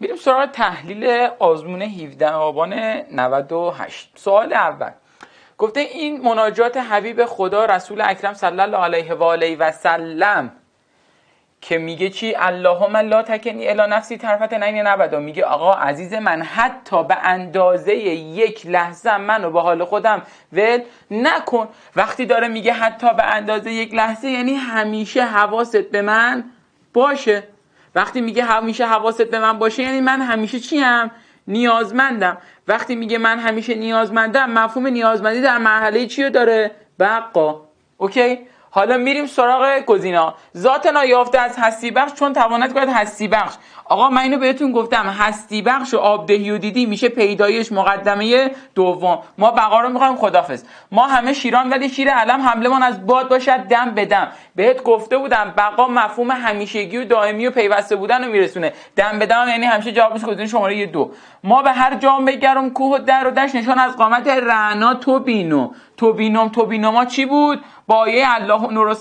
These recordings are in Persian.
بریم سراغ تحلیل آزمون 17 آبان 98 سوال اول گفته این مناجات حبیب خدا رسول اکرم صلی الله علیه و آله و سلم که میگه چی اللهم لا تکنی الا نفسی طرفت نین نبدا میگه آقا عزیز من حتی به اندازه یک لحظه منو به حال خودم ول نکن وقتی داره میگه حتی به اندازه یک لحظه یعنی همیشه حواست به من باشه وقتی میگه همیشه حواست به من باشه یعنی من همیشه چیم نیازمندم وقتی میگه من همیشه نیازمندم مفهوم نیازمندی در مرحله چی داره بقا اوکی حالا میریم سراغ گزینا ذات نایافته از هستی بخش چون توانت کرد هستی بخش آقا من اینو بهتون گفتم هستی بخش و آبدهی و دیدی میشه پیدایش مقدمه دوم ما بقا رو میخوایم خدافز ما همه شیران ولی شیر علم من از باد باشد دم به دم بهت گفته بودم بقا مفهوم همیشگی و دائمی و پیوسته بودن رو میرسونه دم به دم یعنی همیشه جوابش گزینه شماره یه دو ما به هر جام بگرم کوه و در و دشت نشان از قامت رعنا تو بینو توبینوم توبینوما چی بود؟ با آیه الله نور و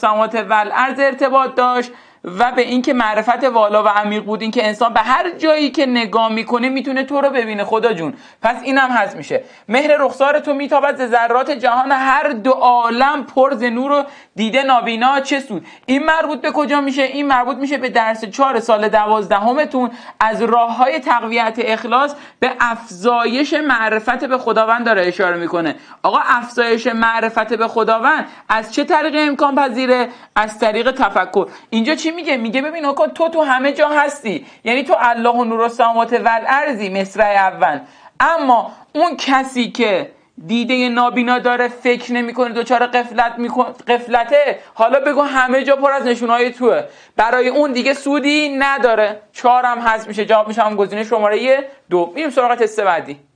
و ارتباط داشت و به اینکه معرفت والا و عمیق بود که انسان به هر جایی که نگاه میکنه میتونه تو رو ببینه خدا جون پس اینم هست میشه مهر رخسار تو میتابد ز ذرات جهان هر دو عالم پر ز نور و دیده نابینا چه سود این مربوط به کجا میشه این مربوط میشه به درس چهار سال دوازدهمتون از راه های تقویت اخلاص به افزایش معرفت به خداوند داره اشاره میکنه آقا افزایش معرفت به خداوند از چه طریق امکان پذیره از طریق تفکر اینجا چی میگه میگه ببین آقا تو تو همه جا هستی یعنی تو الله و نور السماوات و الارضی مصرع اول اما اون کسی که دیده نابینا داره فکر نمیکنه دوچاره قفلت میکن... قفلته حالا بگو همه جا پر از نشونهای توه برای اون دیگه سودی نداره چهارم هست میشه جواب میشه هم گزینه شماره دو میریم سراغ تست بعدی